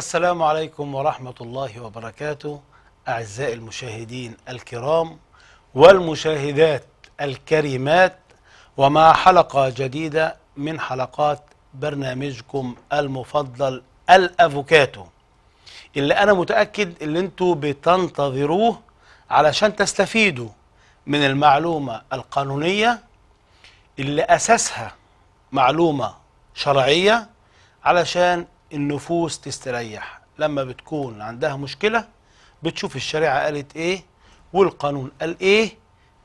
السلام عليكم ورحمة الله وبركاته أعزائي المشاهدين الكرام والمشاهدات الكريمات ومع حلقة جديدة من حلقات برنامجكم المفضل الأفوكاتو اللي أنا متأكد اللي أنتوا بتنتظروه علشان تستفيدوا من المعلومة القانونية اللي أساسها معلومة شرعية علشان النفوس تستريح لما بتكون عندها مشكلة بتشوف الشريعة قالت ايه والقانون قال ايه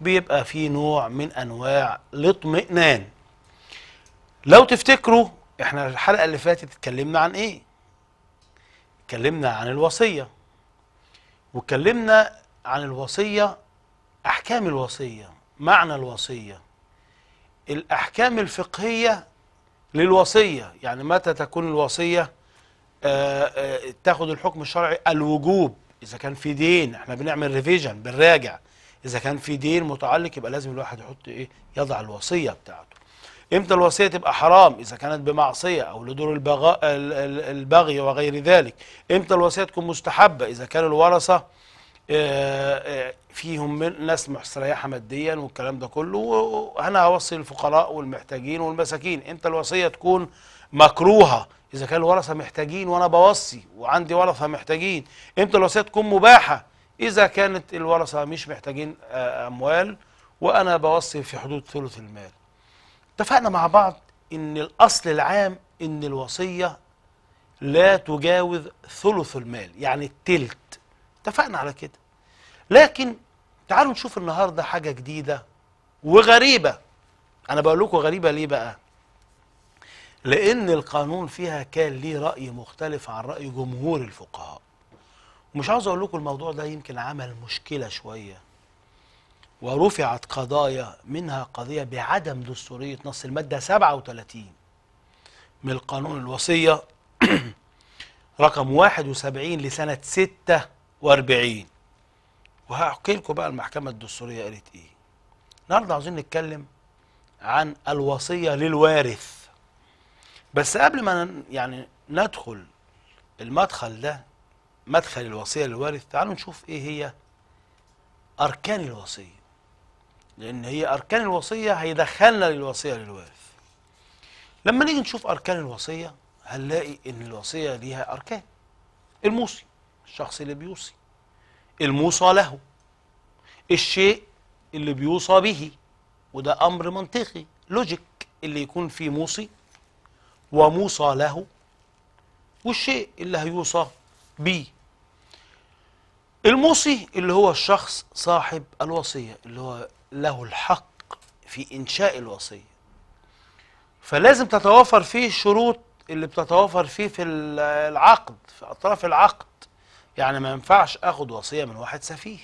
بيبقى في نوع من انواع الاطمئنان لو تفتكروا احنا الحلقة اللي فاتت اتكلمنا عن ايه اتكلمنا عن الوصية واتكلمنا عن الوصية احكام الوصية معنى الوصية الاحكام الفقهية للوصية يعني متى تكون الوصية آه، آه، تاخد الحكم الشرعي الوجوب إذا كان في دين احنا بنعمل ريفيجن بنراجع إذا كان في دين متعلق يبقى لازم الواحد يحط إيه يضع الوصية بتاعته امتى الوصية تبقى حرام إذا كانت بمعصية أو لدور البغي وغير ذلك امتى الوصية تكون مستحبة إذا كان الورثة آه، آه، فيهم ناس مستريحه ماديا والكلام ده كله وانا هوصي الفقراء والمحتاجين والمساكين أنت الوصيه تكون مكروهه اذا كان الورثه محتاجين وانا بوصي وعندي ورثه محتاجين أنت الوصيه تكون مباحه اذا كانت الورثه مش محتاجين آه، اموال وانا بوصي في حدود ثلث المال اتفقنا مع بعض ان الاصل العام ان الوصيه لا تجاوز ثلث المال يعني التلت اتفقنا على كده لكن تعالوا نشوف النهارده حاجه جديده وغريبه انا بقول لكم غريبه ليه بقى لان القانون فيها كان ليه راي مختلف عن راي جمهور الفقهاء ومش عاوز اقول لكم الموضوع ده يمكن عمل مشكله شويه ورفعت قضايا منها قضيه بعدم دستوريه نص الماده 37 من القانون الوصيه رقم 71 لسنه 6 واربعين وهحكي لكم بقى المحكمة الدستورية قالت ايه النهاردة عاوزين نتكلم عن الوصية للوارث بس قبل ما يعني ندخل المدخل ده مدخل الوصية للوارث تعالوا نشوف ايه هي أركان الوصية لأن هي أركان الوصية هيدخلنا للوصية للوارث لما نيجي نشوف أركان الوصية هنلاقي إن الوصية ليها أركان الموصي الشخص اللي بيوصي الموصى له الشيء اللي بيوصى به وده أمر منطقي لوجيك اللي يكون فيه موصي وموصى له والشيء اللي هيوصى به الموصي اللي هو الشخص صاحب الوصية اللي هو له الحق في إنشاء الوصية فلازم تتوافر فيه الشروط اللي بتتوافر فيه في العقد في أطراف العقد يعني ما ينفعش اخد وصيه من واحد سفيه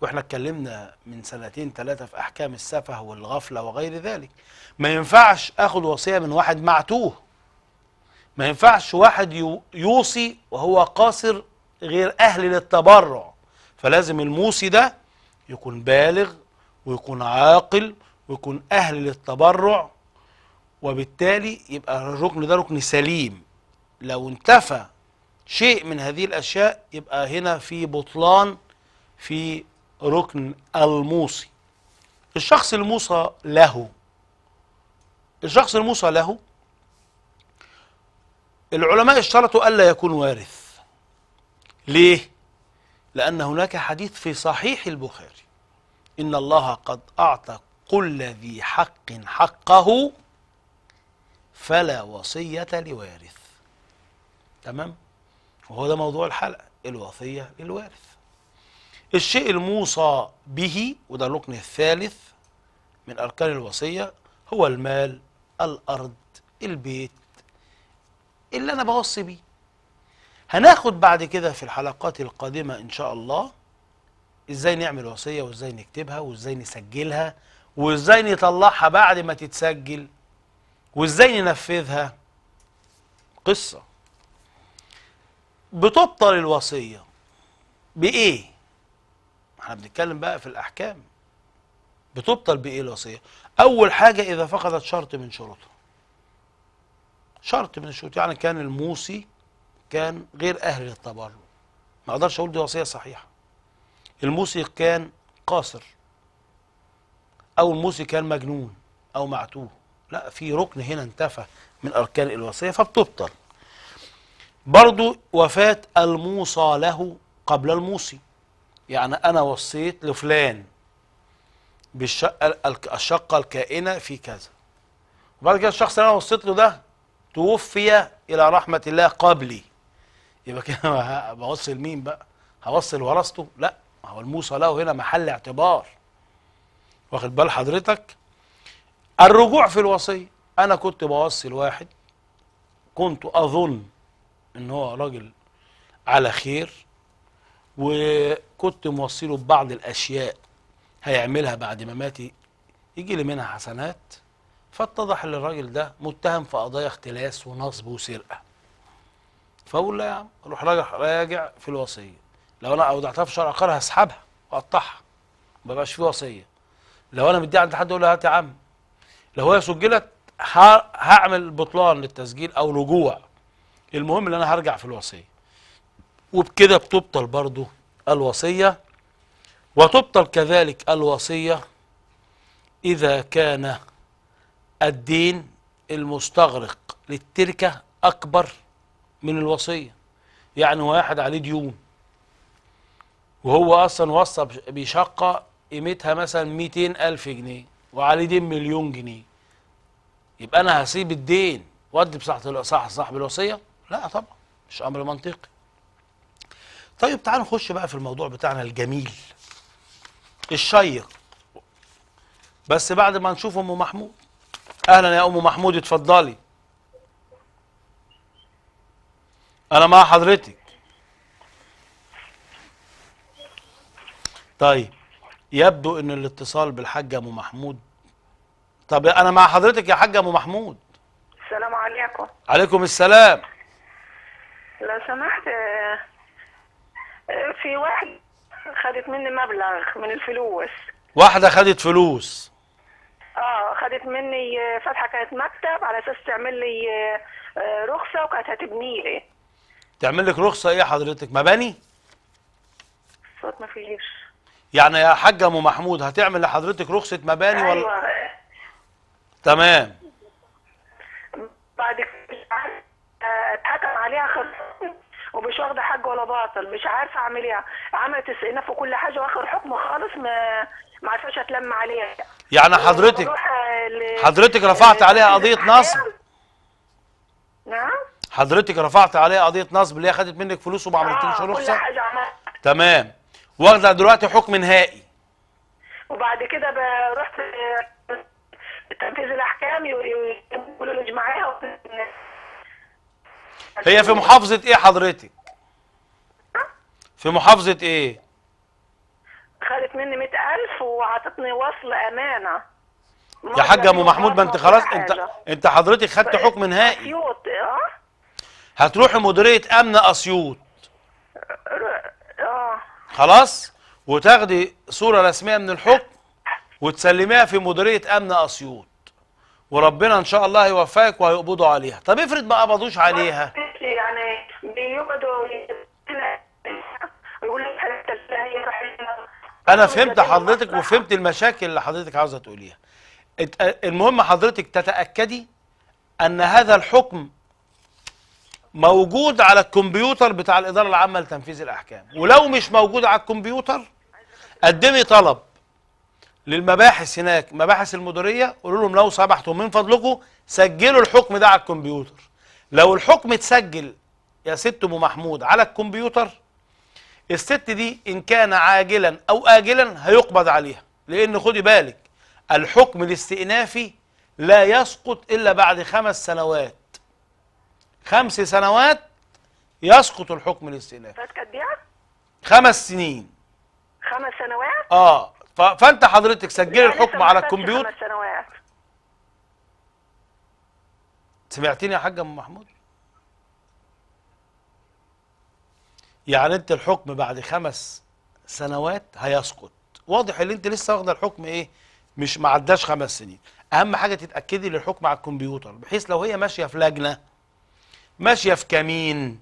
واحنا اتكلمنا من سنتين ثلاثه في احكام السفه والغفله وغير ذلك ما ينفعش اخد وصيه من واحد معتوه ما ينفعش واحد يوصي وهو قاصر غير اهل للتبرع فلازم الموصي ده يكون بالغ ويكون عاقل ويكون اهل للتبرع وبالتالي يبقى الركن ده ركن سليم لو انتفى شيء من هذه الأشياء يبقى هنا في بطلان في ركن الموصي الشخص الموصى له الشخص الموصى له العلماء اشترطوا ألا يكون وارث ليه؟ لأن هناك حديث في صحيح البخاري إن الله قد أعطى كل ذي حق حقه فلا وصية لوارث تمام؟ وهو ده موضوع الحلقة الوصية للوارث الشيء الموصى به وده الركن الثالث من أركان الوصية هو المال الأرض البيت اللي أنا بوصي بيه هناخد بعد كده في الحلقات القادمة إن شاء الله إزاي نعمل وصية وإزاي نكتبها وإزاي نسجلها وإزاي نطلعها بعد ما تتسجل وإزاي ننفذها قصة بتبطل الوصية بإيه؟ احنا بنتكلم بقى في الأحكام بتبطل بإيه الوصية؟ أول حاجة إذا فقدت شرط من شروطها شرط من الشروط يعني كان الموصي كان غير أهل للتبرع ما أقدرش أقول دي وصية صحيحة الموصي كان قاصر أو الموصي كان مجنون أو معتوه لا في ركن هنا انتفى من أركان الوصية فبتبطل برضو وفاة الموصى له قبل الموصي يعني أنا وصيت لفلان بالشقة الشقة الكائنة في كذا وبعد كده الشخص اللي أنا وصيت له ده توفي إلى رحمة الله قبلي يبقى كده بوصي لمين بقى؟ هوصل ورثته؟ لا هو الموصى له هنا محل اعتبار واخد بال حضرتك؟ الرجوع في الوصية أنا كنت بوصي لواحد كنت أظن ان هو راجل على خير وكنت موصله ببعض الاشياء هيعملها بعد ما ماتي يجي لي منها حسنات فاتضح ان الراجل ده متهم في قضايا اختلاس ونصب وسرقه فاقول لا يا عم روح راجع راجع في الوصيه لو انا اودعتها في شرع عقار هسحبها واقطعها ما بقاش في وصيه لو انا مديها عند حد اقول له هات يا عم لو هي سجلت هعمل بطلان للتسجيل او رجوع المهم اللي انا هرجع في الوصيه وبكده بتبطل برضو الوصيه وتبطل كذلك الوصيه اذا كان الدين المستغرق للتركه اكبر من الوصيه يعني واحد عليه ديون وهو اصلا وصى بشقه قيمتها مثلا 200 الف جنيه وعليه دين مليون جنيه يبقى انا هسيب الدين وادي بصاحب صاحب الوصيه لا طبعا مش امر منطقي طيب تعالوا نخش بقى في الموضوع بتاعنا الجميل الشيق بس بعد ما نشوف ام محمود اهلا يا ام محمود اتفضلي انا مع حضرتك طيب يبدو ان الاتصال بالحاجه ام محمود طب انا مع حضرتك يا حاجه ام محمود السلام عليكم عليكم السلام لو سمحت آه، آه، في واحد خدت مني مبلغ من الفلوس واحدة خدت فلوس اه خدت مني آه، فتحة كانت مكتب على اساس تعمل لي رخصة وكانت هتبني لي تعمل لك رخصة ايه حضرتك مباني؟ صوت ما فيش يعني يا حاجة ام محمود هتعمل لحضرتك رخصة مباني أيوة. ولا تمام بعد عليها خسارة ومش واخده حق ولا باطل مش عارفه اعمل ايه عملت استئناف وكل حاجه واخر حكم خالص ما ما عرفتش اتلم عليها يعني حضرتك حضرتك رفعت عليها قضيه نصب نعم حضرتك رفعت عليها قضيه نصب اللي هي خدت منك فلوس وما آه، عملتليش رخصه تمام واخده دلوقتي حكم نهائي وبعد كده رحت آه، تنفيذ الاحكام يقولوا لي اجمعيها هي في محافظة ايه حضرتك في محافظة ايه خدت مني 100000 وعطتني وصل امانه يا حاجه ام محمود ما انت خلاص انت انت حضرتك خدت حكم نهائي اسيوط اه هتروحي مديريه امن اسيوط اه خلاص وتاخدي صوره رسميه من الحكم وتسلميها في مديريه امن اسيوط وربنا ان شاء الله هيوفقك وهيقبضوا عليها طب افرض ما قبضوش عليها انا فهمت حضرتك وفهمت المشاكل اللي حضرتك عاوزه تقوليها المهم حضرتك تتاكدي ان هذا الحكم موجود على الكمبيوتر بتاع الاداره العامه لتنفيذ الاحكام ولو مش موجود على الكمبيوتر قدمي طلب للمباحث هناك مباحث المديريه قولوا لهم لو سمحتوا من فضلكم سجلوا الحكم ده على الكمبيوتر لو الحكم اتسجل يا ست ام محمود على الكمبيوتر الست دي ان كان عاجلا او اجلا هيقبض عليها لان خدي بالك الحكم الاستئنافي لا يسقط الا بعد خمس سنوات خمس سنوات يسقط الحكم الاستئنافي خمس سنين خمس سنوات اه فانت حضرتك سجلي الحكم على الكمبيوتر خمس سنوات سمعتني يا حاجه ام محمود يعني انت الحكم بعد خمس سنوات هيسقط واضح ان انت لسه واخده الحكم ايه مش ما عداش خمس سنين اهم حاجه تتاكدي للحكم على الكمبيوتر بحيث لو هي ماشيه في لجنه ماشيه في كمين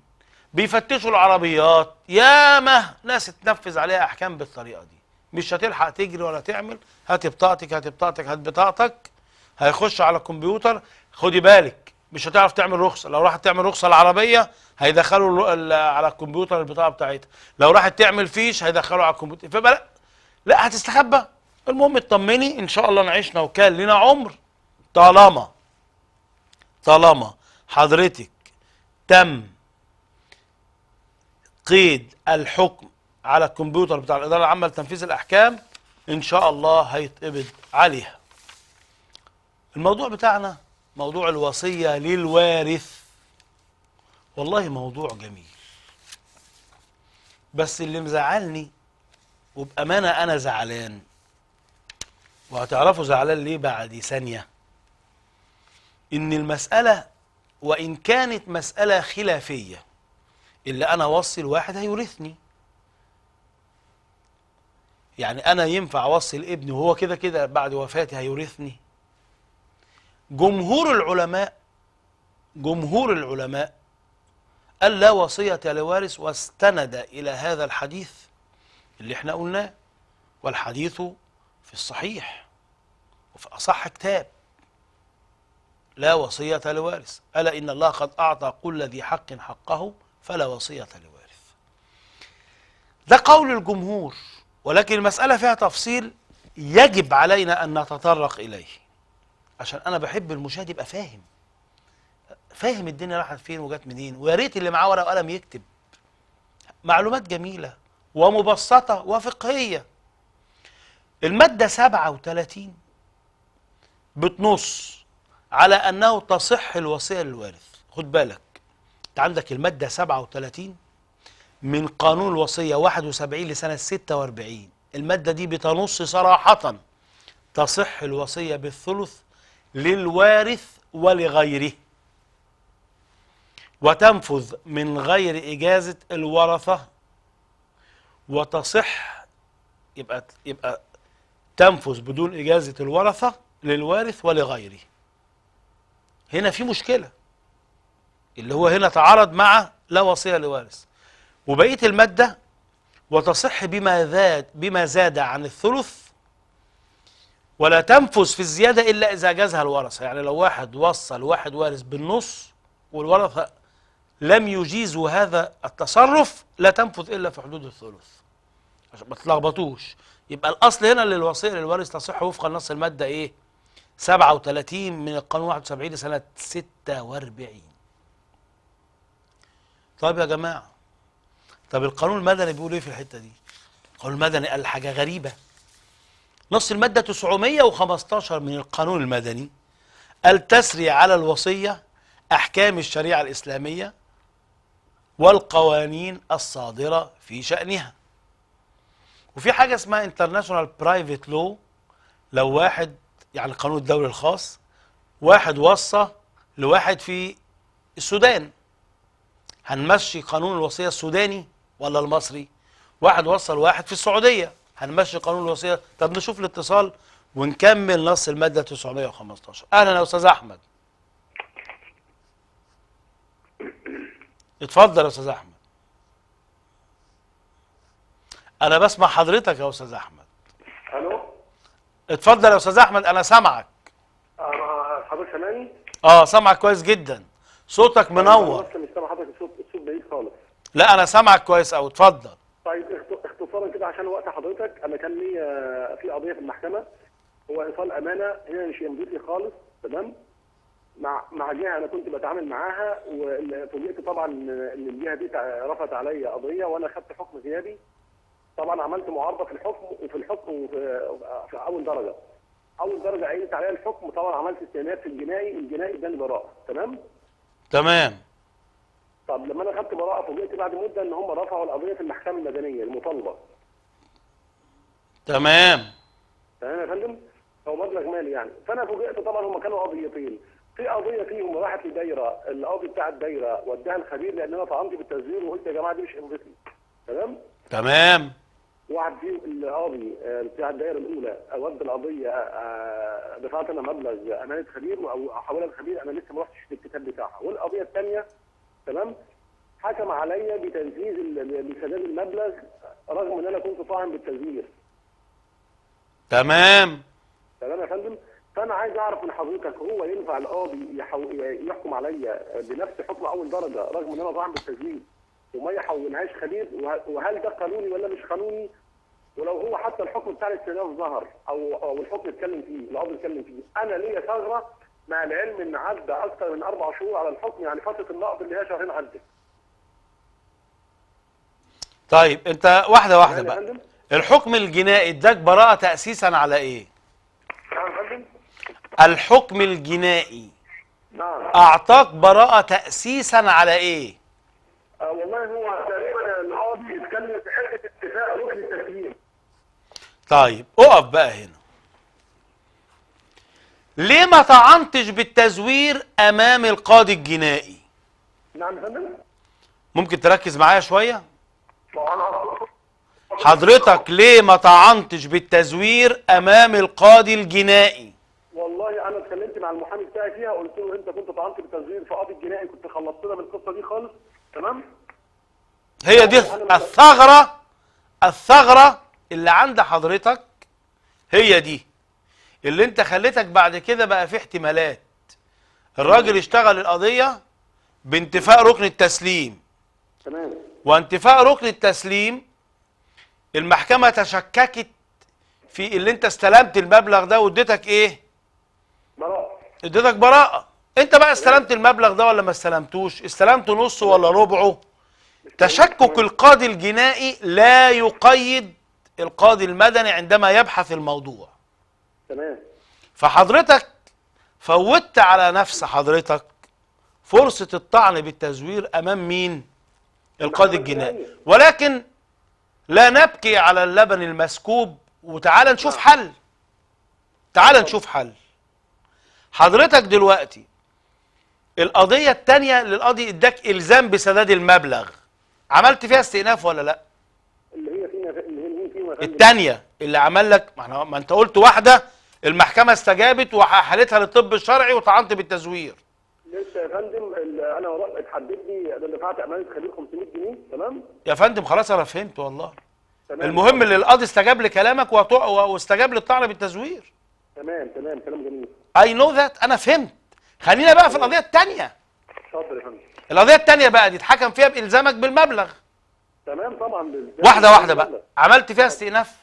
بيفتشوا العربيات ياما ناس تنفذ عليها احكام بالطريقه دي مش هتلحق تجري ولا تعمل هات بطاقتك هات بطاقتك هات بطاقتك هيخش على الكمبيوتر خدي بالك مش هتعرف تعمل رخصه لو راحت تعمل رخصه العربيه هيدخلوا على الكمبيوتر البطاقه بتاعتها لو راحت تعمل فيش هيدخلوا على الكمبيوتر فبقى لا, لا هتستخبى المهم اطمني ان شاء الله نعيشنا وكان لنا عمر طالما طالما حضرتك تم قيد الحكم على الكمبيوتر بتاع الاداره العامه لتنفيذ الاحكام ان شاء الله هيتقبض عليها الموضوع بتاعنا موضوع الوصية للوارث والله موضوع جميل بس اللي مزعلني وبأمانة أنا زعلان وهتعرفوا زعلان ليه بعد ثانية إن المسألة وإن كانت مسألة خلافية اللي أنا أوصي الواحد هيورثني يعني أنا ينفع أوصي لابني وهو كده كده بعد وفاتي هيورثني جمهور العلماء جمهور العلماء قال لا وصية لوارث واستند إلى هذا الحديث اللي احنا قلناه والحديث في الصحيح وفي أصح كتاب لا وصية لوارث ألا إن الله قد أعطى كل ذي حق حقه فلا وصية لوارث ده قول الجمهور ولكن المسألة فيها تفصيل يجب علينا أن نتطرق إليه عشان انا بحب المشاهد يبقى فاهم فاهم الدنيا راحت فين وجت منين ويا ريت اللي معاه ورقه وقلم يكتب معلومات جميله ومبسطه وفقهيه الماده 37 بتنص على انه تصح الوصيه للوارث خد بالك انت عندك الماده 37 من قانون الوصيه 71 لسنه 46 الماده دي بتنص صراحه تصح الوصيه بالثلث للوارث ولغيره وتنفذ من غير إجازة الورثة وتصح يبقى يبقى تنفذ بدون إجازة الورثة للوارث ولغيره هنا في مشكلة اللي هو هنا تعارض مع لا وصية لوارث وبقية المادة وتصح بما زاد بما زاد عن الثلث ولا تنفذ في الزيادة إلا إذا جازها الورثة يعني لو واحد وصل واحد وارث بالنص والورثة لم يجيزوا هذا التصرف لا تنفذ إلا في حدود الثلث عشان ما تتلخبطوش يبقى الأصل هنا للوصية للوارث تصح وفق النص المادة إيه 37 من القانون 71 لسنة 46 طيب يا جماعة طب القانون المدني بيقول إيه في الحتة دي القانون المدني قال حاجة غريبة نص المادة 915 من القانون المدني التسري على الوصية أحكام الشريعة الإسلامية والقوانين الصادرة في شأنها وفي حاجة اسمها انترناشونال Private لو لو واحد يعني القانون الدولي الخاص واحد وصى لواحد في السودان هنمشي قانون الوصية السوداني ولا المصري واحد وصى لواحد في السعودية هنمشي قانون الوصيه طب نشوف الاتصال ونكمل نص الماده 915 اهلا يا استاذ احمد اتفضل يا استاذ احمد انا بسمع حضرتك يا استاذ احمد الو اتفضل يا استاذ احمد انا سامعك انا حضرتك سامعني اه سامعك كويس جدا صوتك منور مش سامع حضرتك الصوت الصوت بعيد خالص لا انا سامعك كويس قوي اتفضل طبعا كده عشان وقت حضرتك انا كان ليا آه، في قضيه في المحكمه هو ايصال امانه هنا مش يمضيتي خالص تمام مع مع جهه انا كنت بتعامل معاها وفوجئت طبعا ان الجهه دي رفعت عليا قضيه وانا خدت حكم غيابي طبعا عملت معارضه في الحكم وفي الحكم في اول درجه اول درجه عينت عليا الحكم طبعا عملت استئناف في الجنائي الجنائي اداني براءه تمام تمام طب لما انا خدت براءه فوجئت بعد مده ان هم رفعوا القضيه في المحكمه المدنيه المطالبه تمام تمام يا فندم هو مبلغ مالي يعني فانا فوجئت طبعا هم كانوا قضيتين في قضيه فيهم راحت لدايره القاضي بتاع الدايره وداها الخبير لان انا طعنت بالتزوير وقلت يا جماعه دي مش قضيتي تمام تمام واحد فيهم القاضي آه، بتاع الدائره الاولى ودى القضيه آه، آه، دفعت انا مبلغ امانه خبير او حولها الخبير انا لسه ما رحتش للكتاب بتاعها والقضيه الثانيه تمام حكم عليا بتنفيذ بسداد المبلغ رغم ان انا كنت طاعن بالتزوير تمام تمام يا فندم فانا عايز اعرف من حضرتك هو ينفع القاضي يحكم عليا بنفس حكم اول درجه رغم ان انا بعمل تزويد وما يحولهاش خليل وهل ده قانوني ولا مش قانوني ولو هو حتى الحكم بتاع الاستئناف ظهر او او الحكم اتكلم فيه القاضي اتكلم فيه انا ليا ثغره مع العلم ان عدى اكثر من اربع شهور على الحكم يعني فتره النقض اللي هي شهرين عدت طيب انت واحده واحده بقى الحكم الجنائي اداك براءة تأسيسا على ايه نعم، الحكم الجنائي نعم اعطاك براءة تأسيسا على ايه آه، والله هو تقريبا القاضي اتكلم في حته اتفاق ركن التسليم طيب اقف بقى هنا ليه ما طعنتش بالتزوير امام القاضي الجنائي نعم فندم ممكن تركز معايا شويه حضرتك ليه ما طعنتش بالتزوير امام القاضي الجنائي والله انا اتكلمت مع المحامي بتاعي فيها قلت له انت كنت طعنت بالتزوير في قاضي الجنائي كنت خلصتنا من القصه دي خالص تمام هي دي الثغره الثغره اللي عند حضرتك هي دي اللي انت خليتك بعد كده بقى في احتمالات الراجل اشتغل القضيه بانتفاء ركن التسليم تمام وانتفاء ركن التسليم المحكمة تشككت في اللي انت استلمت المبلغ ده واديتك ايه براءة اديتك براءة انت بقى استلمت المبلغ ده ولا ما استلمتوش استلمت نصه ولا ربعه تشكك القاضي الجنائي لا يقيد القاضي المدني عندما يبحث الموضوع تمام فحضرتك فوتت على نفس حضرتك فرصة الطعن بالتزوير امام مين القاضي الجنائي ولكن لا نبكي على اللبن المسكوب وتعالى نشوف آه. حل تعالى نشوف حل حضرتك دلوقتي القضية التانية للقاضي اداك الزام بسداد المبلغ عملت فيها استئناف ولا لا اللي هي اللي هي التانية اللي عمل لك ما, ما انت قلت واحدة المحكمة استجابت وحالتها للطب الشرعي وطعنت بالتزوير ماشي يا فندم انا والله اتحدد لي انا دفعت امانه خليل 500 جنيه تمام يا فندم خلاص انا فهمت والله تمام المهم ان القاضي استجاب لكلامك واستجاب للطعن بالتزوير تمام تمام كلام جميل اي نو ذات انا فهمت خلينا بقى في القضيه الثانيه اتفضل يا فندم القضيه الثانيه بقى دي اتحكم فيها بالزامك بالمبلغ تمام طبعا واحده واحده بقى عملت فيها استئناف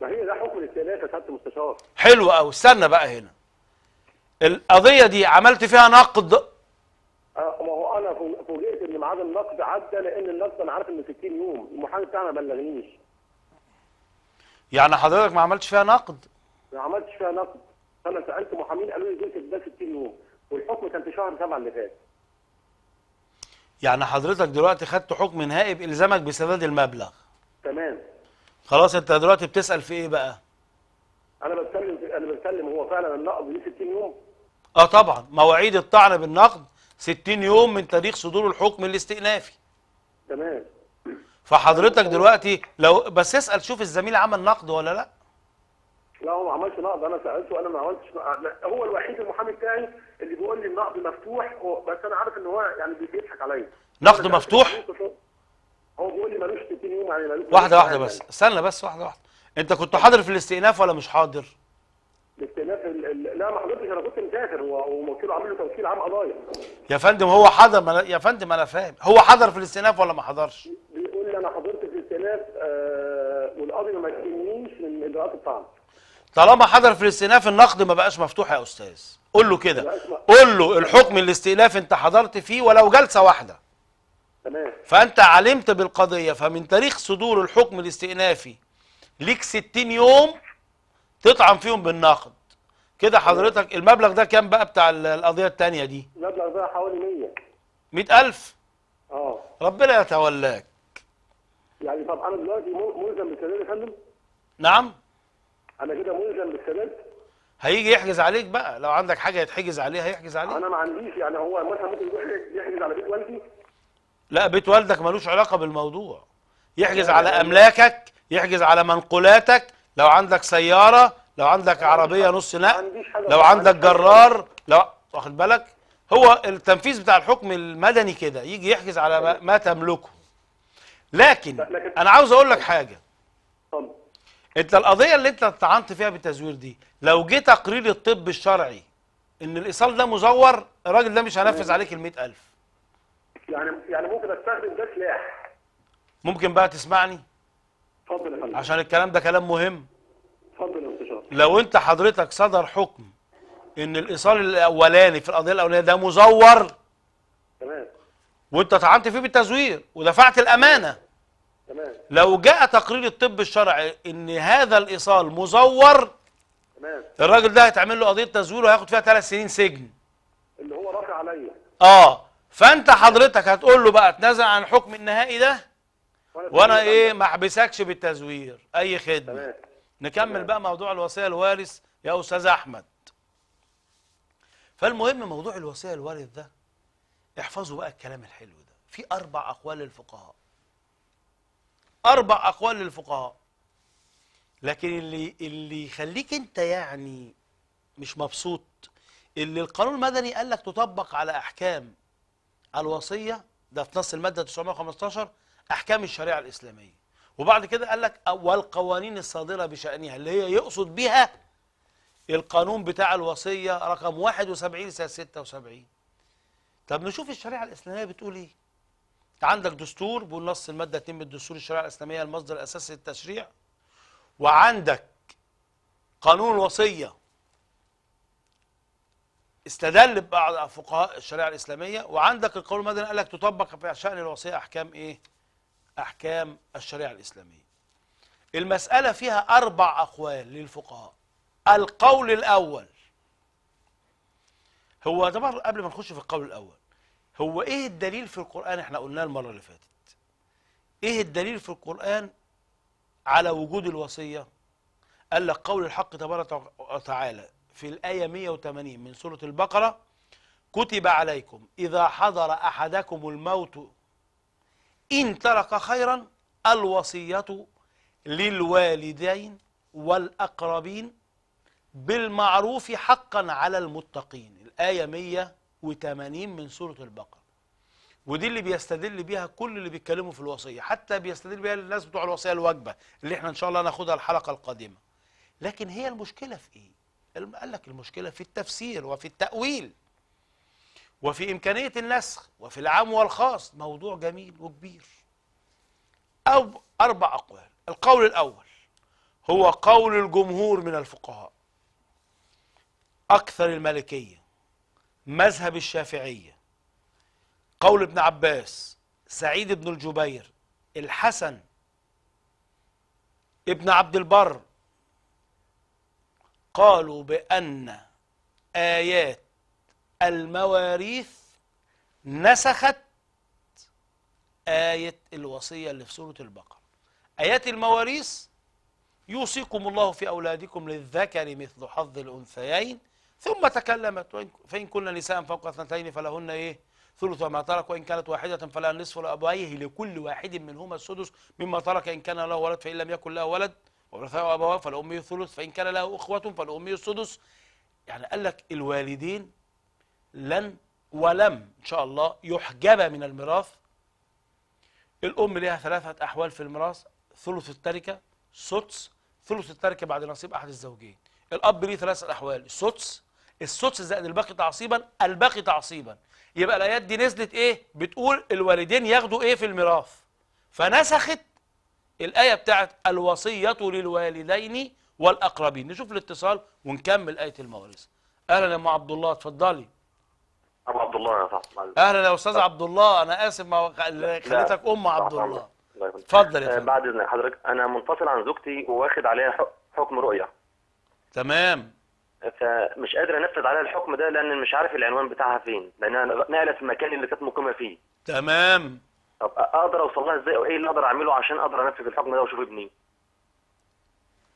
ما هي ده حكم الاستئناف يا سياده المستشار حلو قوي استنى بقى هنا القضية دي عملت فيها نقد اه ما هو انا فوجئت ان ميعاد النقد عدى لان النقد انا عارف انه 60 يوم المحامي بتاعنا ما بلغنيش يعني حضرتك ما عملتش فيها نقد؟ ما عملتش فيها نقد انا سالت محامين قالوا لي دول ده 60 يوم والحكم كان في شهر 7 اللي فات يعني حضرتك دلوقتي خدت حكم نهائي بالزامك بسداد المبلغ تمام خلاص انت دلوقتي بتسال في ايه بقى؟ انا بتكلم انا بتكلم هو فعلا النقد ليه 60 يوم اه طبعا مواعيد الطعن بالنقد 60 يوم من تاريخ صدور الحكم الاستئنافي تمام فحضرتك دلوقتي لو بس اسال شوف الزميل عمل نقد ولا لا لا هو ما عملش نقد انا سالته انا ما عملتش هو الوحيد المحامي بتاعي اللي بيقول لي النقد مفتوح بس انا عارف ان هو يعني بيضحك عليا نقد مفتوح هو بيقول لي ملوش 60 يوم يعني ملوش واحده واحده بس استنى بس واحده واحده انت كنت حاضر في الاستئناف ولا مش حاضر؟ الاستئناف لا ما حضرتش انا كنت مسافر وقلت عامل له توكيل عام قضايا يا فندم هو حضر ما يا فندم انا فاهم هو حضر في الاستئناف ولا ما حضرش؟ بيقول لي انا حضرت في الاستئناف آه والقاضي ما مكننيش من اجراءات الطعن طالما حضر في الاستئناف النقد ما بقاش مفتوح يا استاذ قول له كده قول له الحكم الاستئناف انت حضرت فيه ولو جلسه واحده تمام فانت علمت بالقضيه فمن تاريخ صدور الحكم الاستئنافي ليك 60 يوم تطعن فيهم بالنقد كده حضرتك المبلغ ده كام بقى بتاع القضيه الثانيه دي المبلغ ده حوالي 100 100000 اه ربنا يتولاك يعني طب انا دلوقتي ملزم بالسداد يا فندم نعم انا كده ملزم بالسداد هيجي يحجز عليك بقى لو عندك حاجه يتحجز عليها هيحجز عليك انا ما عنديش يعني هو مثلا ممكن يحجز على بيت والدي لا بيت والدك ملوش علاقه بالموضوع يحجز يعني على املاكك يحجز على منقولاتك لو عندك سياره لو عندك عربية نص نقل لو عندك جرار لو واخد بالك هو التنفيذ بتاع الحكم المدني كده يجي يحجز على أيوه. ما تملكه لكن انا عاوز اقول لك أيوه. حاجه انت القضيه اللي انت طعنت فيها بالتزوير دي لو جه تقرير الطب الشرعي ان الايصال ده مزور الراجل ده مش هنفذ عليك ال 100000 يعني يعني ممكن استخدم ده سلاح ممكن بقى تسمعني اتفضل يا فندم عشان الكلام ده كلام مهم اتفضل يا لو انت حضرتك صدر حكم ان الايصال الاولاني في القضيه الاولانيه ده مزور تمام وانت طعنت فيه بالتزوير ودفعت الامانه تمام لو جاء تقرير الطب الشرعي ان هذا الايصال مزور تمام الراجل ده هيتعمل له قضيه تزوير وهياخد فيها ثلاث سنين سجن اللي هو رافع عليا اه فانت حضرتك هتقول له بقى اتنازل عن الحكم النهائي ده وانا ايه ما احبسكش بالتزوير اي خدمه تمام نكمل بقى موضوع الوصية الوارث يا أستاذ أحمد فالمهم موضوع الوصية الوارث ده احفظوا بقى الكلام الحلو ده في أربع أقوال للفقهاء أربع أقوال للفقهاء لكن اللي اللي يخليك أنت يعني مش مبسوط اللي القانون المدني قال لك تطبق على أحكام الوصية ده في نص المادة 915 أحكام الشريعة الإسلامية وبعد كده قال لك والقوانين الصادرة بشأنها اللي هي يقصد بها القانون بتاع الوصية رقم 71 سنة 76 طب نشوف الشريعة الإسلامية بتقول إيه عندك دستور بيقول نص المادة 2 من الدستور الشريعة الإسلامية المصدر الأساسي للتشريع وعندك قانون الوصية استدل بعض فقهاء الشريعة الإسلامية وعندك القانون المدني قال لك تطبق في شأن الوصية أحكام إيه أحكام الشريعة الإسلامية المسألة فيها أربع أقوال للفقهاء القول الأول هو طبعا قبل ما نخش في القول الأول هو إيه الدليل في القرآن احنا قلناه المرة اللي فاتت إيه الدليل في القرآن على وجود الوصية قال لك قول الحق تبارك وتعالى في الآية 180 من سورة البقرة كتب عليكم إذا حضر أحدكم الموت إن ترك خيرا الوصية للوالدين والأقربين بالمعروف حقا على المتقين الآية 180 من سورة البقرة ودي اللي بيستدل بيها كل اللي بيتكلموا في الوصية حتى بيستدل بيها الناس بتوع الوصية الواجبة اللي احنا إن شاء الله ناخدها الحلقة القادمة لكن هي المشكلة في إيه؟ قال لك المشكلة في التفسير وفي التأويل وفي إمكانية النسخ وفي العام والخاص موضوع جميل وكبير أو أربع أقوال القول الأول هو قول الجمهور من الفقهاء أكثر المالكية مذهب الشافعية قول ابن عباس سعيد بن الجبير الحسن ابن عبد البر قالوا بأن آيات المواريث نسخت آية الوصية اللي في سورة البقرة آيات المواريث يوصيكم الله في أولادكم للذكر مثل حظ الأنثيين ثم تكلمت فإن كنا نساء فوق اثنتين فلهن إيه ثلث ما ترك وإن كانت واحدة فلها النصف لأبويه لكل واحد منهما السدس مما ترك إن كان له ولد فإن لم يكن له ولد ورثه أبواه فلأمه الثلث فإن كان له أخوة فلأمه السدس يعني قال لك الوالدين لن ولم إن شاء الله يحجب من الميراث الأم لها ثلاثة أحوال في الميراث ثلث التركة سدس ثلث التركة بعد نصيب أحد الزوجين الأب ليه ثلاثة أحوال سدس السدس زائد الباقي تعصيبا الباقي تعصيبا يبقى الآيات دي نزلت إيه بتقول الوالدين ياخدوا إيه في الميراث فنسخت الآية بتاعت الوصية للوالدين والأقربين نشوف الاتصال ونكمل آية المواريث أهلا يا أم عبد الله اتفضلي ابو عبد الله يا صاحبي اهلا يا استاذ عبد الله انا اسف ما خليتك ام عبد الله اتفضل يا فندم بعد اذن حضرتك انا منفصل عن زوجتي واخد عليها حكم رؤيه تمام فمش قادر انفذ عليها الحكم ده لان مش عارف العنوان بتاعها فين لانها نقلت المكان اللي كانت مقيمه فيه تمام طب اقدر اوصل لها ازاي او ايه اللي اقدر اعمله عشان اقدر انفذ الحكم ده واشوف ابني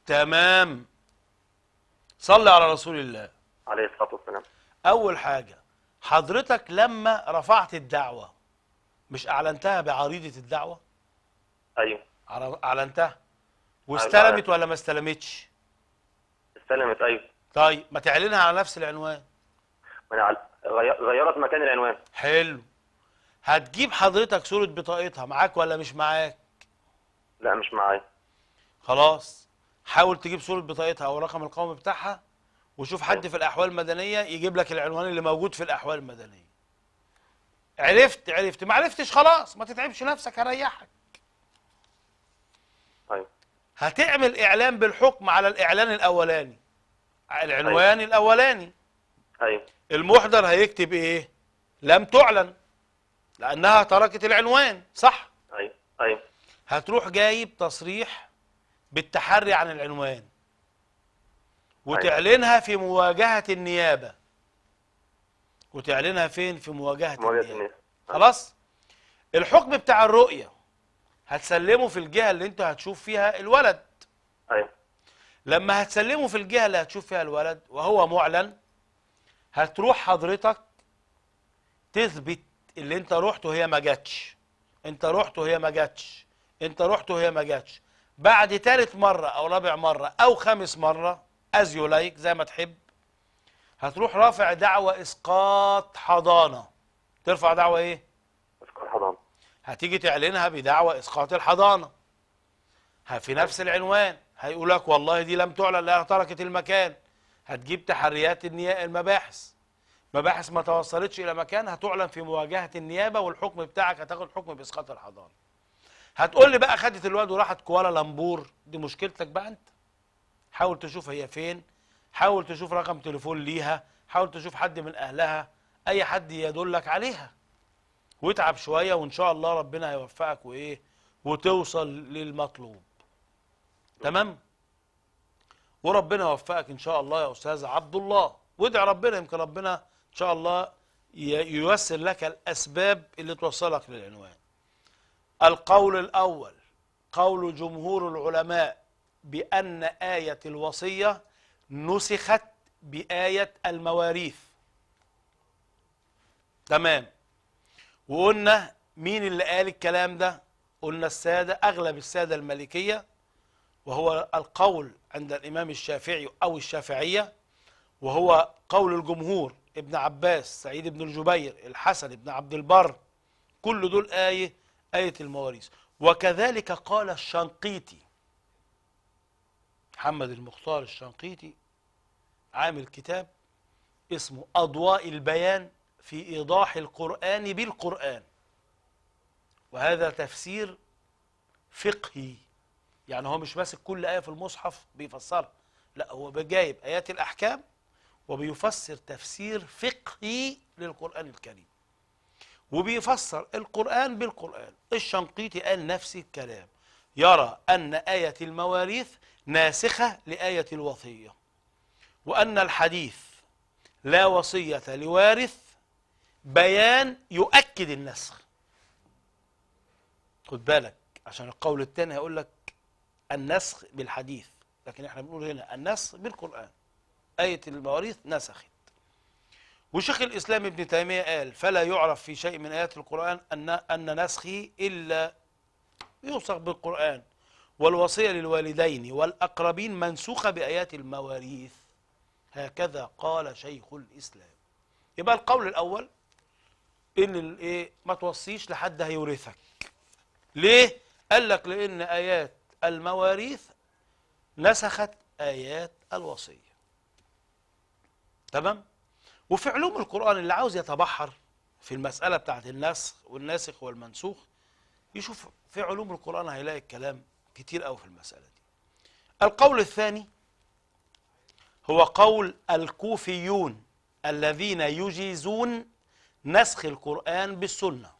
تمام صلي على رسول الله عليه الصلاه والسلام اول حاجه حضرتك لما رفعت الدعوة مش أعلنتها بعريضة الدعوة؟ أيوه أعلنتها واستلمت ولا ما استلمتش؟ استلمت أيوه طيب ما تعلنها على نفس العنوان ما غيرت مكان العنوان حلو هتجيب حضرتك صورة بطاقتها معاك ولا مش معاك؟ لا مش معايا خلاص حاول تجيب صورة بطاقتها أو رقم القومي بتاعها وشوف حد في الاحوال المدنيه يجيب لك العنوان اللي موجود في الاحوال المدنيه عرفت عرفت ما عرفتش خلاص ما تتعبش نفسك هريحك طيب هتعمل اعلان بالحكم على الاعلان الاولاني العنوان أيوة. الاولاني ايوه المحضر هيكتب ايه لم تعلن لانها تركت العنوان صح ايوه ايوه هتروح جايب تصريح بالتحري عن العنوان طيب. وتعلنها في مواجهة النيابة وتعلنها فين في مواجهة, مواجهة النيابة. خلاص الحكم بتاع الرؤية هتسلمه في الجهة اللي انتوا هتشوف فيها الولد ايوه لما هتسلمه في الجهة اللي هتشوف فيها الولد وهو معلن هتروح حضرتك تثبت اللي انت روحته هي ما جاتش انت روحته هي ما جاتش انت روحته هي ما جاتش بعد ثالث مرة او رابع مرة او خامس مرة از يو لايك زي ما تحب هتروح رافع دعوة اسقاط حضانة ترفع دعوة ايه اسقاط حضانة هتيجي تعلنها بدعوة اسقاط الحضانة في نفس العنوان هيقول لك والله دي لم تعلن لانها تركت المكان هتجيب تحريات النيابة المباحث مباحث ما توصلتش الى مكان هتعلن في مواجهه النيابه والحكم بتاعك هتاخد حكم باسقاط الحضانه هتقول لي بقى خدت الواد وراحت كوالا لامبور دي مشكلتك بقى انت حاول تشوف هي فين حاول تشوف رقم تليفون ليها حاول تشوف حد من أهلها أي حد يدلك عليها واتعب شوية وإن شاء الله ربنا هيوفقك وإيه وتوصل للمطلوب تمام وربنا يوفقك إن شاء الله يا أستاذ عبد الله وادع ربنا يمكن ربنا إن شاء الله ييسر لك الأسباب اللي توصلك للعنوان القول الأول قول جمهور العلماء بأن آية الوصية نسخت بآية المواريث تمام وقلنا مين اللي قال الكلام ده قلنا السادة أغلب السادة المالكية وهو القول عند الإمام الشافعي أو الشافعية وهو قول الجمهور ابن عباس سعيد بن الجبير الحسن بن عبد البر كل دول آية آية المواريث وكذلك قال الشنقيطي محمد المختار الشنقيطي عامل كتاب اسمه أضواء البيان في إيضاح القرآن بالقرآن وهذا تفسير فقهي يعني هو مش ماسك كل آية في المصحف بيفسرها لا هو بجايب آيات الأحكام وبيفسر تفسير فقهي للقرآن الكريم وبيفسر القرآن بالقرآن الشنقيطي قال نفس الكلام يرى أن آية المواريث ناسخة لآية الوصية وأن الحديث لا وصية لوارث بيان يؤكد النسخ خد بالك عشان القول الثاني هيقول لك النسخ بالحديث لكن احنا بنقول هنا النسخ بالقرآن آية المواريث نسخت وشيخ الإسلام ابن تيمية قال فلا يعرف في شيء من آيات القرآن أن, أن نسخه إلا يوصف بالقرآن والوصية للوالدين والأقربين منسوخة بآيات المواريث هكذا قال شيخ الإسلام يبقى القول الأول إن إيه ما توصيش لحد هيورثك ليه؟ قال لك لأن آيات المواريث نسخت آيات الوصية تمام؟ وفي علوم القرآن اللي عاوز يتبحر في المسألة بتاعت النسخ والناسخ والمنسوخ يشوف في علوم القرآن هيلاقي الكلام كتير قوي في المسألة دي القول الثاني هو قول الكوفيون الذين يجيزون نسخ القرآن بالسنة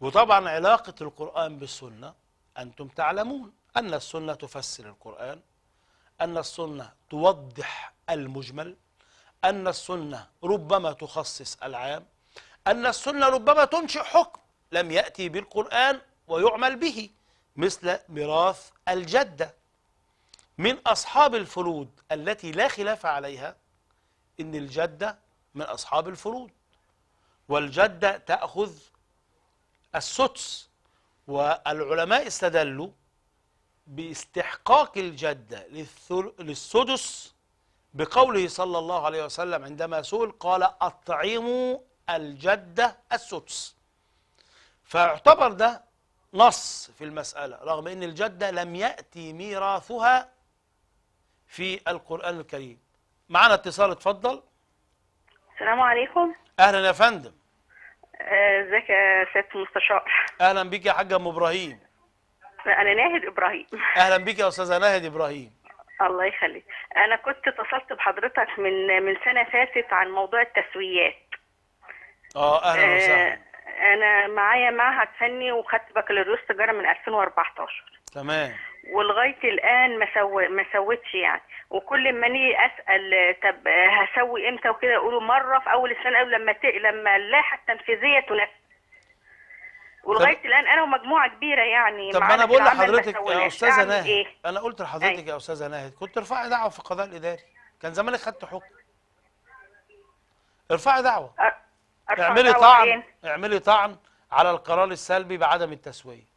وطبعا علاقة القرآن بالسنة أنتم تعلمون أن السنة تفسر القرآن أن السنة توضح المجمل أن السنة ربما تخصص العام أن السنة ربما تنشئ حكم لم يأتي بالقرآن ويعمل به مثل ميراث الجدة من أصحاب الفروض التي لا خلاف عليها إن الجدة من أصحاب الفروض والجدة تأخذ السدس والعلماء استدلوا باستحقاق الجدة للسدس بقوله صلى الله عليه وسلم عندما سئل قال أطعموا الجدة السدس فيعتبر ده نص في المسألة رغم أن الجدة لم يأتي ميراثها في القرآن الكريم معنا اتصال اتفضل السلام عليكم أهلا يا فندم آه، ازيك يا سيادة المستشار أهلا بك يا حاجة أم إبراهيم أنا ناهد إبراهيم أهلا بك يا أستاذة ناهد إبراهيم الله يخليك أنا كنت اتصلت بحضرتك من من سنة فاتت عن موضوع التسويات اه اهلا وسهلا آه، انا معايا معهد فني وخدت بكالوريوس تجاره من 2014 تمام ولغايه الان ما سو... ما سويتش يعني وكل ما اني اسال طب هسوي امتى وكده يقولوا مره في اول السنه قبل لما لما اللائحه التنفيذيه تنفذ ولغايه الان انا ومجموعه كبيره يعني طب انا بقول لحضرتك يا استاذه ناهد إيه؟ انا قلت لحضرتك يا أيوة. استاذه ناهد كنت ارفعي دعوه في القضاء الاداري كان زمانك خدت حكم ارفعي دعوه أ... اعملي طعن اعملي طعن على القرار السلبي بعدم التسويه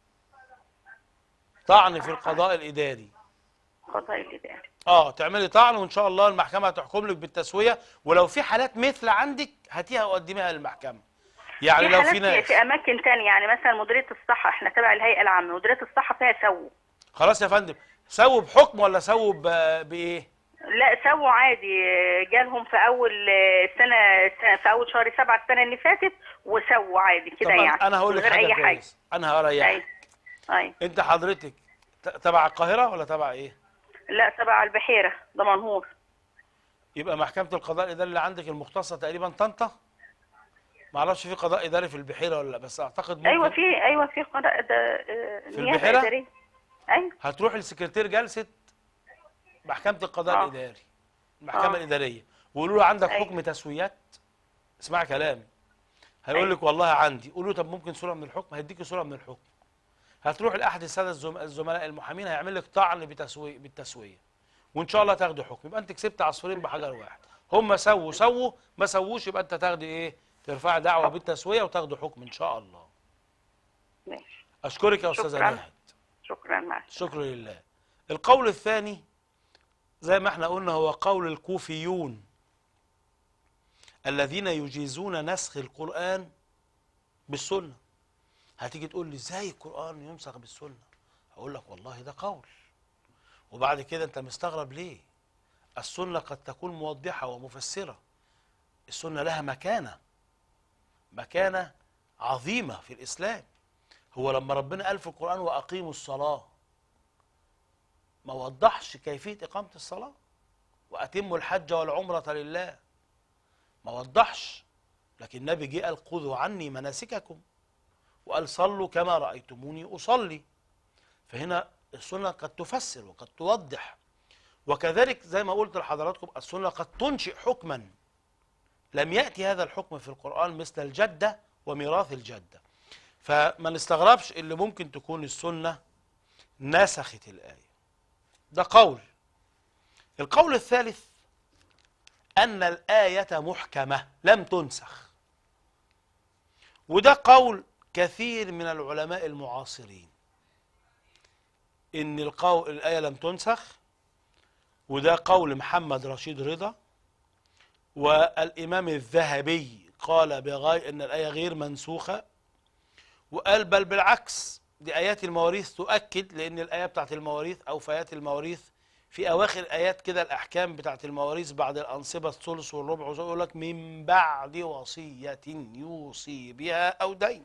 طعن في القضاء الاداري القضاء الاداري اه تعملي طعن وان شاء الله المحكمه هتحكم لك بالتسويه ولو في حالات مثل عندك هاتيها وقدميها للمحكمه يعني لو في ناس في اماكن ثانيه يعني مثلا مديريه الصحه احنا تبع الهيئه العامه مديريه الصحه فيها سو خلاص يا فندم سو بحكم ولا سو بايه لا سووا عادي جالهم في اول سنه في اول شهر سبعة السنه اللي فاتت وسووا عادي كده يعني انا هقول لك حاجه, أي حاجة. انا هريحك ايوه انت حضرتك تبع القاهره ولا تبع ايه لا تبع البحيره دمنهور يبقى محكمه القضاء الاداري اللي عندك المختصه تقريبا طنطا ما اعرفش في قضاء اداري في البحيره ولا لا بس اعتقد ممكن ايوه في ايوه في قضاء ده في البحيره اداري ايوه هتروح لسكرتير جلسه محكمه القضاء آه. الاداري المحكمه آه. الاداريه ويقولوا له عندك حكم تسويات اسمع كلامي هيقول لك والله عندي قول له طب ممكن صوره من الحكم هيديك صوره من الحكم هتروح لاحد الساده الزملاء المحامين هيعمل لك طعن بتسويه بالتسويه وان شاء الله تاخدي حكم يبقى انت كسبت عصفورين بحجر واحد هم سووا سووا ما سووش يبقى انت تاخدي ايه ترفعي دعوه بالتسويه وتاخدي حكم ان شاء الله ماشي اشكرك يا استاذه نهد شكرا معك شكرا لله القول الثاني زي ما احنا قلنا هو قول الكوفيون الذين يجيزون نسخ القرآن بالسنة هتيجي تقول لي ازاي القرآن ينسخ بالسنة هقول لك والله ده قول وبعد كده انت مستغرب ليه السنة قد تكون موضحة ومفسرة السنة لها مكانة مكانة عظيمة في الإسلام هو لما ربنا قال في القرآن وأقيموا الصلاة ما وضحش كيفية إقامة الصلاة وأتموا الحج والعمرة لله ما وضحش لكن النبي جه قال خذوا عني مناسككم وقال صلوا كما رأيتموني أصلي فهنا السنة قد تفسر وقد توضح وكذلك زي ما قلت لحضراتكم السنة قد تنشئ حكما لم يأتي هذا الحكم في القرآن مثل الجدة وميراث الجدة فما نستغربش اللي ممكن تكون السنة نسخت الآية ده قول القول الثالث أن الآية محكمة لم تنسخ وده قول كثير من العلماء المعاصرين إن القول الآية لم تنسخ وده قول محمد رشيد رضا والإمام الذهبي قال بغاية أن الآية غير منسوخة وقال بل بالعكس دي آيات المواريث تؤكد لأن الآية بتاعت المواريث أو في آيات المواريث في أواخر آيات كده الأحكام بتاعت المواريث بعد الأنصبة الثلث والربع يقول لك من بعد وصية يوصي بها أو دين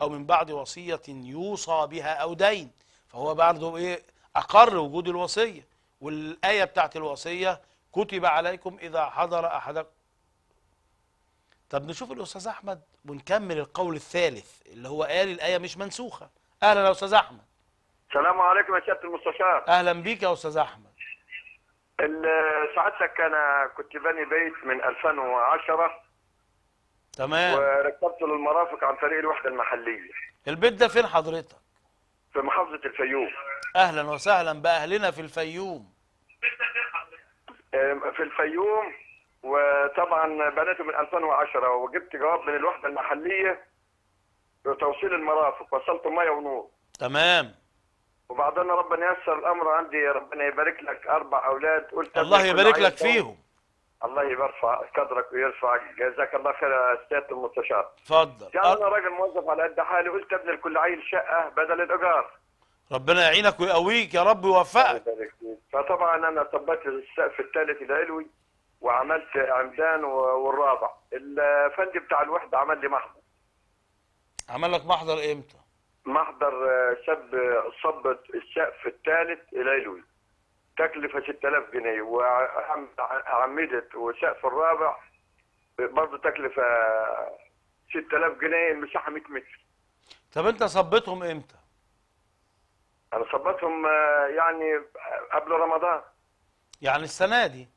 أو من بعد وصية يوصى بها أو دين فهو برضه إيه أقر وجود الوصية والآية بتاعت الوصية كتب عليكم إذا حضر أحدكم طب نشوف الأستاذ أحمد ونكمل القول الثالث اللي هو قال الآية مش منسوخة اهلا يا استاذ احمد السلام عليكم يا سياده المستشار اهلا بيك يا استاذ احمد سعادتك انا كنت باني بيت من 2010 تمام وركبت للمرافق عن طريق الوحده المحليه البيت ده فين حضرتك في محافظه الفيوم اهلا وسهلا باهلنا في الفيوم في الفيوم وطبعا بنيته من 2010 وجبت جواب من الوحده المحليه لتوصيل المرافق وصلت ميه ونور تمام وبعدين ربنا ييسر الامر عندي ربنا يبارك لك اربع اولاد قلت الله يبارك لك فيهم الله يرفع قدرك ويرفعك جزاك الله خير يا سياده المستشار اتفضل يعني انا أه. راجل موظف على قد حالي قلت ابني لكل عيل شقه بدل الايجار ربنا يعينك ويقويك يا رب ويوفقك فطبعا انا طبقت السقف الثالث العلوي وعملت عمدان والرابع الفندي بتاع الوحده عمل لي محضر عمل لك محضر امتى؟ محضر آه، شاب صبت السقف الثالث العلوي تكلفة 6000 جنيه وعمدت وسقف الرابع برضه تكلفة 6000 آه، جنيه المساحة 100 متر طب انت صبتهم امتى؟ انا صبتهم آه، يعني قبل رمضان يعني السنة دي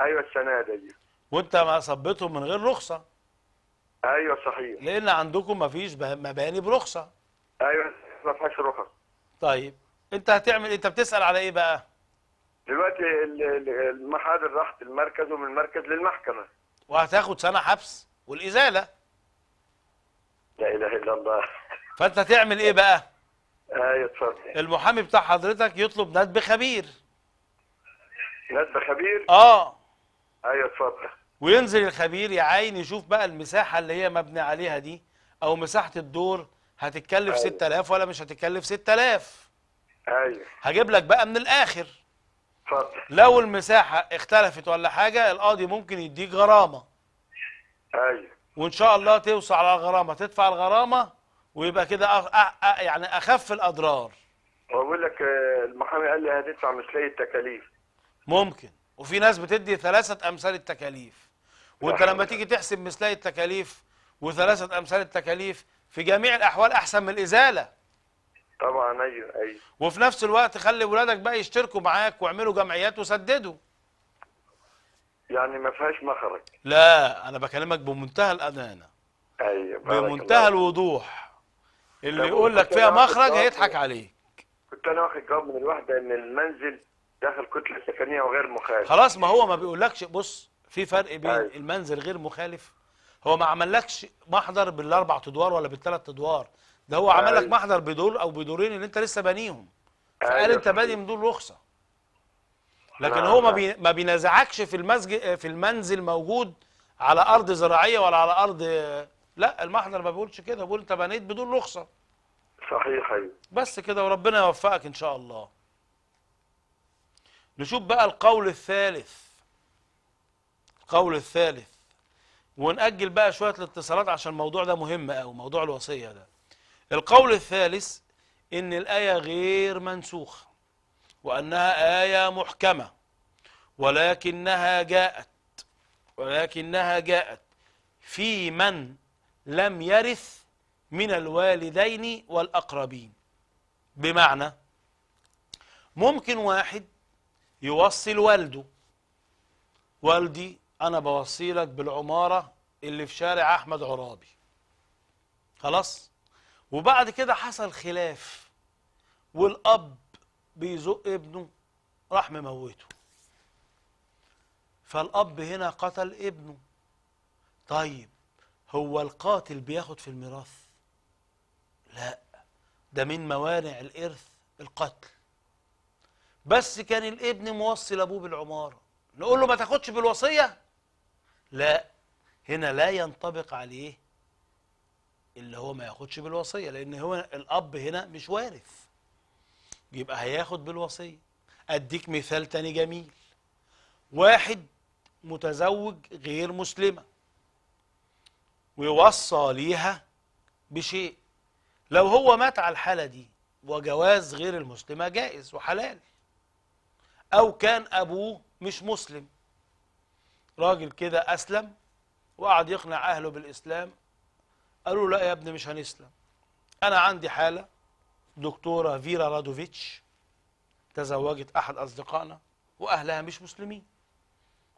ايوه السنة دي وانت ما صبتهم من غير رخصة ايوه صحيح لان عندكم مفيش مباني برخصه ايوه ما فيهاش رخص طيب انت هتعمل إيه؟ انت بتسال على ايه بقى دلوقتي المحاضر راحت المركز ومن المركز للمحكمه وهتاخد سنه حبس والازاله لا اله الا الله فانت هتعمل ايه بقى ايوه اتفضل المحامي بتاع حضرتك يطلب ندب خبير ندب خبير اه ايوه اتفضل وينزل الخبير يا عين يشوف بقى المساحة اللي هي مبني عليها دي أو مساحة الدور هتتكلف أيوة. 6000 ولا مش هتتكلف 6000 أيوة هجيب لك بقى من الآخر اتفضل لو المساحة اختلفت ولا حاجة القاضي ممكن يديك غرامة أيوة وإن شاء الله توصل على الغرامة تدفع الغرامة ويبقى كده أ... أ... أ... يعني أخف الأضرار بقول لك آه، المحامي قال لي هتدفع لاقي التكاليف ممكن وفي ناس بتدي ثلاثة أمثال التكاليف وانت لما تيجي تحسب مثلي التكاليف وثلاثه امثال التكاليف في جميع الاحوال احسن من الازاله طبعا ايوه ايوه وفي نفس الوقت خلي ولادك بقى يشتركوا معاك واعملوا جمعيات وسددوا يعني ما فيهاش مخرج لا انا بكلمك بمنتهى الادانه ايوه بمنتهى الوضوح اللي يقول لك فيها مخرج هيضحك عليك كنت انا واخد جواب من الواحده ان المنزل داخل كتله سكنيه وغير مخالف خلاص ما هو ما بيقولكش بص في فرق بين أيوة. المنزل غير مخالف هو ما عملكش محضر بالاربع ادوار ولا بالثلاث ادوار ده هو أيوة. عملك محضر بدور او بدورين اللي انت لسه بانيهم فقال أيوة. انت بادي من دول رخصه لكن هو ما بي ما بينازعكش في المسجد في المنزل موجود على ارض زراعيه ولا على ارض لا المحضر ما بيقولش كده بيقول انت بنيت بدون رخصه صحيح ايوه بس كده وربنا يوفقك ان شاء الله نشوف بقى القول الثالث القول الثالث ونأجل بقى شوية الاتصالات عشان الموضوع ده مهم أو موضوع الوصية ده القول الثالث إن الآية غير منسوخة وأنها آية محكمة ولكنها جاءت ولكنها جاءت في من لم يرث من الوالدين والأقربين بمعنى ممكن واحد يوصي لوالده والدي أنا بوصيلك بالعمارة اللي في شارع أحمد عرابي خلاص وبعد كده حصل خلاف والأب بيزق ابنه راح مموته فالأب هنا قتل ابنه طيب هو القاتل بياخد في الميراث لا ده من موانع الإرث القتل بس كان الابن موصي لأبوه بالعمارة نقول له ما تاخدش بالوصية لا هنا لا ينطبق عليه اللي هو ما ياخدش بالوصية لأن هو الأب هنا مش وارث يبقى هياخد بالوصية أديك مثال تاني جميل واحد متزوج غير مسلمة ويوصى ليها بشيء لو هو مات على الحالة دي وجواز غير المسلمة جائز وحلال أو كان أبوه مش مسلم راجل كده أسلم وقعد يقنع أهله بالإسلام قالوا له لا يا ابني مش هنسلم أنا عندي حالة دكتورة فيرا رادوفيتش تزوجت أحد أصدقائنا وأهلها مش مسلمين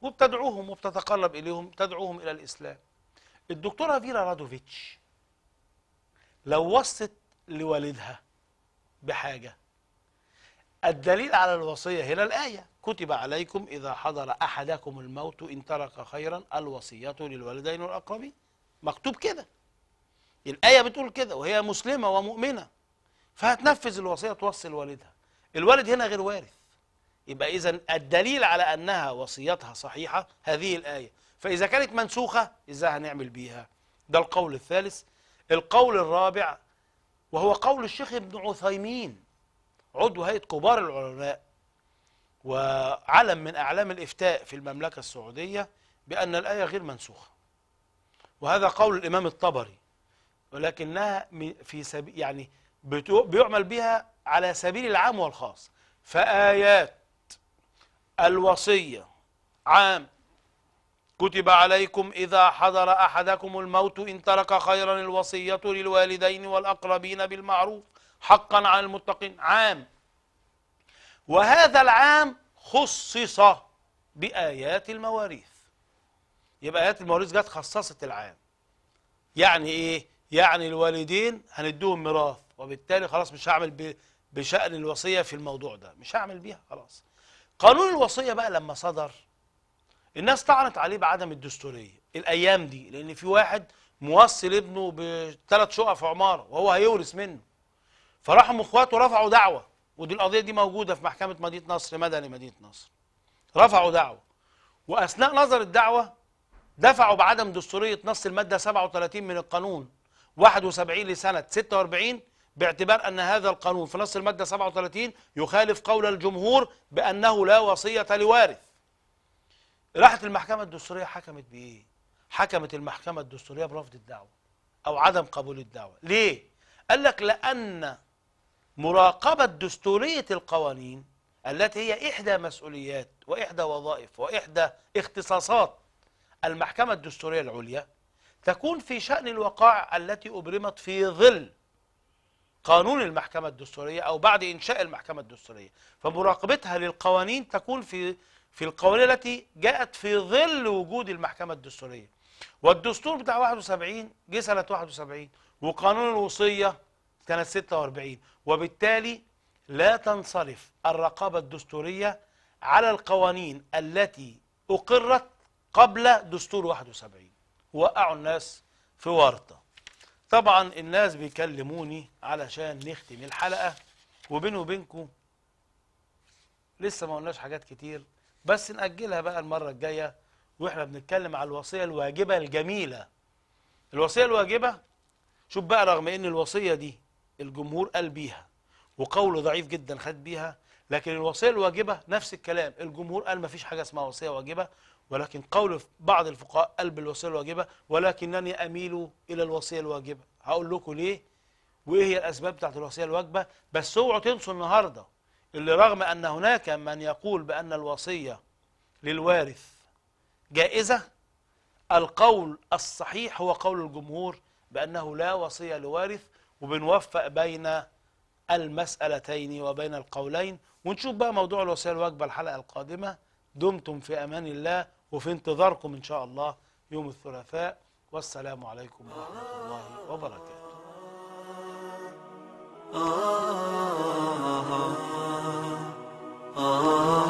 وبتدعوهم وبتتقرب إليهم تدعوهم إلى الإسلام الدكتورة فيرا رادوفيتش لو وصت لوالدها بحاجة الدليل على الوصية هنا الآية كتب عليكم إذا حضر أحدكم الموت إن ترك خيرا الوصية للوالدين والأقربين مكتوب كده الآية بتقول كده وهي مسلمة ومؤمنة فهتنفذ الوصية توصي والدها الوالد هنا غير وارث يبقى إذا الدليل على أنها وصيتها صحيحة هذه الآية فإذا كانت منسوخة إزاي هنعمل بيها ده القول الثالث القول الرابع وهو قول الشيخ ابن عثيمين عضو هيئة كبار العلماء وعلم من أعلام الإفتاء في المملكة السعودية بأن الآية غير منسوخة وهذا قول الإمام الطبري ولكنها في سبيل يعني بيعمل بها على سبيل العام والخاص فآيات الوصية عام كتب عليكم إذا حضر أحدكم الموت إن ترك خيرا الوصية للوالدين والأقربين بالمعروف حقا على المتقين عام وهذا العام خصص بآيات المواريث يبقى آيات المواريث جت خصصت العام يعني إيه؟ يعني الوالدين هندوهم ميراث وبالتالي خلاص مش هعمل بشأن الوصية في الموضوع ده مش هعمل بيها خلاص قانون الوصية بقى لما صدر الناس طعنت عليه بعدم الدستورية الأيام دي لأن في واحد موصل ابنه بثلاث شقق في عمارة وهو هيورث منه فراحوا اخواته رفعوا دعوة ودي القضيه دي موجوده في محكمه مدينه نصر مدني مدينه نصر رفعوا دعوه واثناء نظر الدعوه دفعوا بعدم دستوريه نص الماده 37 من القانون 71 لسنه 46 باعتبار ان هذا القانون في نص الماده 37 يخالف قول الجمهور بانه لا وصيه لوارث. راحت المحكمه الدستوريه حكمت بايه؟ حكمت المحكمه الدستوريه برفض الدعوه او عدم قبول الدعوه، ليه؟ قال لك لان مراقبة دستورية القوانين التي هي إحدى مسؤوليات وإحدى وظائف وإحدى اختصاصات المحكمة الدستورية العليا تكون في شأن الوقائع التي أبرمت في ظل قانون المحكمة الدستورية أو بعد إنشاء المحكمة الدستورية فمراقبتها للقوانين تكون في في القوانين التي جاءت في ظل وجود المحكمة الدستورية والدستور بتاع 71 جه سنة 71 وقانون الوصية كانت 46 وبالتالي لا تنصرف الرقابة الدستورية على القوانين التي أقرت قبل دستور 71 وقعوا الناس في ورطة طبعا الناس بيكلموني علشان نختم الحلقة وبيني وبينكم لسه ما قلناش حاجات كتير بس نأجلها بقى المرة الجاية واحنا بنتكلم على الوصية الواجبة الجميلة الوصية الواجبة شوف بقى رغم ان الوصية دي الجمهور قال بيها وقوله ضعيف جدا خد بيها لكن الوصية الواجبة نفس الكلام الجمهور قال ما فيش حاجة اسمها وصية واجبة ولكن قول بعض الفقهاء قال بالوصيه الواجبة ولكنني أميل إلى الوصية الواجبة هقول لكم ليه وإيه هي الأسباب بتاعت الوصية الواجبة بس اوعوا تنسوا النهاردة اللي رغم أن هناك من يقول بأن الوصية للوارث جائزة القول الصحيح هو قول الجمهور بأنه لا وصية لوارث وبنوفق بين المسألتين وبين القولين ونشوف بقى موضوع الوصية الواجبة الحلقة القادمة دمتم في أمان الله وفي انتظاركم إن شاء الله يوم الثلاثاء والسلام عليكم ورحمة الله وبركاته آه آه آه آه آه